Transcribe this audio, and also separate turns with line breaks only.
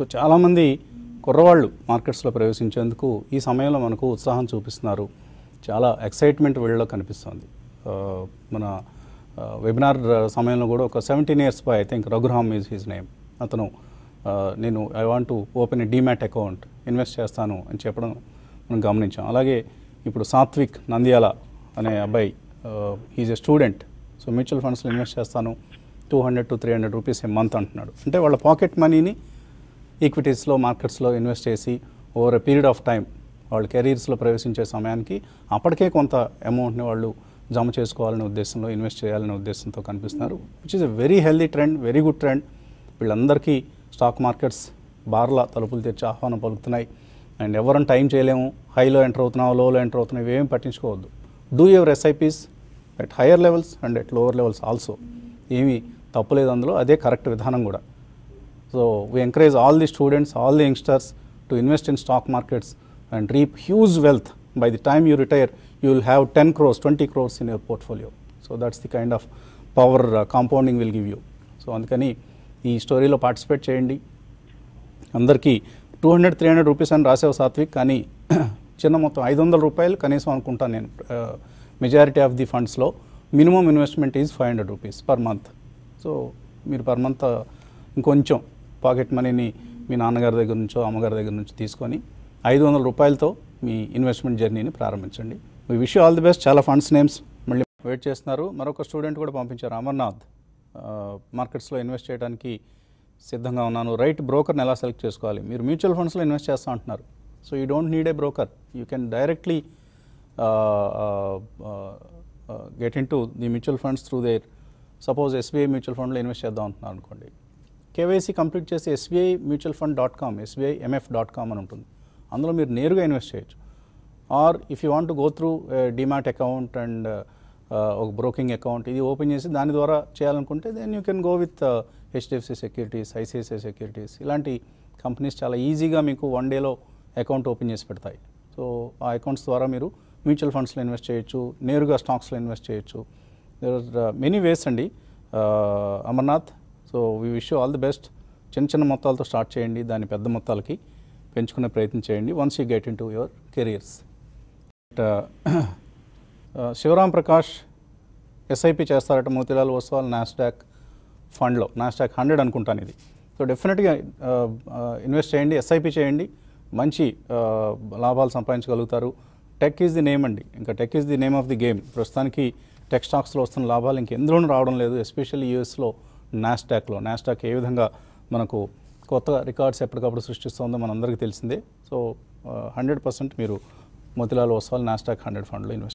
So చాలామంది కుర్రవాళ్ళు మార్కెట్స్లో ప్రవేశించేందుకు ఈ సమయంలో మనకు ఉత్సాహం చూపిస్తున్నారు చాలా ఎక్సైట్మెంట్ వీళ్ళలో కనిపిస్తుంది మన వెబినార్ సమయంలో కూడా ఒక seventeen years boy I think Raghuram is his name అతను నేను I want to open demat account invest చేస్తాను అని చెప్పడం మనం గమనించాం అలాగే ఇప్పుడు సాత్విక్ నంద్యాల అనే అబ్బాయి is a student so mutual ఫండ్స్లో ఇన్వెస్ట్ చేస్తాను two hundred to three hundred rupees a month అంటున్నాడు అంటే వాళ్ళ పాకెట్ మనీని ఈక్విటీస్లో మార్కెట్స్లో ఇన్వెస్ట్ చేసి over a period of time వాళ్ళు కెరీర్స్లో ప్రవేశించే సమయానికి అప్పటికే కొంత అమౌంట్ని వాళ్ళు జమ చేసుకోవాలనే ఉద్దేశంలో ఇన్వెస్ట్ చేయాలనే ఉద్దేశంతో కనిపిస్తున్నారు which is a very healthy trend very good trend వీళ్ళందరికీ స్టాక్ మార్కెట్స్ బార్ల తలుపులు తెచ్చి ఆహ్వానం పలుకుతున్నాయి అండ్ ఎవరైనా టైం చేయలేము హైలో ఎంటర్ అవుతున్నావు లోలో ఎంటర్ అవుతున్నావు ఇవేం పట్టించుకోవద్దు do your SIPs at higher levels and at lower levels also ఏమీ తప్పులేదు అందులో అదే కరెక్ట్ విధానం కూడా So we encourage all the students, all the youngsters to invest in stock markets and reap huge wealth. By the time you retire, you will have 10 crores, 20 crores in your portfolio. So that's the kind of power uh, power compounding will give you so అందుకని ఈ స్టోరీలో participate చేయండి అందరికీ two hundred three hundred rupees అని రాసేవు సాత్విక్ కానీ చిన్న మొత్తం ఐదు వందల రూపాయలు కనీసం అనుకుంటాను నేను మెజారిటీ ఆఫ్ ది ఫండ్స్లో minimum investment is five hundred rupees per month so మీరు పర్ మంత్ ఇంకొంచెం పాకెట్ మనీని మీ నాన్నగారి దగ్గర నుంచో అమ్మగారి దగ్గర నుంచి తీసుకొని ఐదు వందల రూపాయలతో మీ ఇన్వెస్ట్మెంట్ జర్నీని ప్రారంభించండి మీ విషయం ఆల్ ది బెస్ట్ చాలా ఫండ్స్ నేమ్స్ మళ్ళీ వెయిట్ చేస్తున్నారు మరొక స్టూడెంట్ కూడా పంపించారు అమర్నాథ్ మార్కెట్స్లో ఇన్వెస్ట్ చేయడానికి సిద్ధంగా ఉన్నాను రైట్ బ్రోకర్ని ఎలా సెలెక్ట్ చేసుకోవాలి మీరు మ్యూచువల్ ఫండ్స్లో ఇన్వెస్ట్ చేస్తా అంటున్నారు so you don't need a broker you can directly get into the mutual funds through there suppose SBI mutual ఫండ్లో ఇన్వెస్ట్ చేద్దాం అంటున్నారు అనుకోండి కేవైసీ కంప్లీట్ చేసి SBI mutual fund dot com SBI MF dot com అని ఉంటుంది అందులో మీరు నేరుగా ఇన్వెస్ట్ చేయొచ్చు or if you want to go through demat account and ఒక బ్రోకింగ్ అకౌంట్ ఇది ఓపెన్ చేసి దాని ద్వారా చేయాలనుకుంటే then you can go with HDFC securities ICICI securities ఇలాంటి కంపెనీస్ చాలా ఈజీగా మీకు వన్ డేలో అకౌంట్ ఓపెన్ చేసి పెడతాయి సో ఆ అకౌంట్స్ ద్వారా మీరు మ్యూచువల్ ఫండ్స్లో ఇన్వెస్ట్ చేయొచ్చు నేరుగా స్టాక్స్లో ఇన్వెస్ట్ చేయొచ్చు మెనీ వేస్ uh, అండి Amarnath uh, so we wish all the best చిన్న చిన్న మొత్తాలతో స్టార్ట్ చేయండి దాని పెద్ద మొత్తాలకి పెంచుకునే ప్రయత్నం చేయండి once you get into your careers but Shivaram Prakash SIP చేస్తారట మోతిలాల్ ఓస్వాల్ నాస్డాక్ ఫండ్లో నాస్డాక్ హండ్రెడ్ అనుకుంటాను ఇది సో డెఫినెట్గా ఇన్వెస్ట్ చేయండి ఎస్ఐపి చేయండి మంచి లాభాలు సంపాదించగలుగుతారు టెక్ ఈజ్ ది నేమ్ అండి ఇంకా tech is the name of the game ప్రస్తుతానికి టెక్ స్టాక్స్లో వస్తున్న లాభాలు ఇంకెందులోనూ రావడం లేదు ఎస్పెషల్లీ యూఎస్లో నాస్టాక్లో నాస్టాక్ ఏ విధంగా మనకు కొత్త రికార్డ్స్ ఎప్పటికప్పుడు సృష్టిస్తుందో మనందరికీ తెలిసిందే సో హండ్రెడ్ పర్సెంట్ మీరు మతిలాల్ ఓసాల్ నాస్టాక్ హండ్రెడ్ ఫండ్లో ఇన్వెస్ట్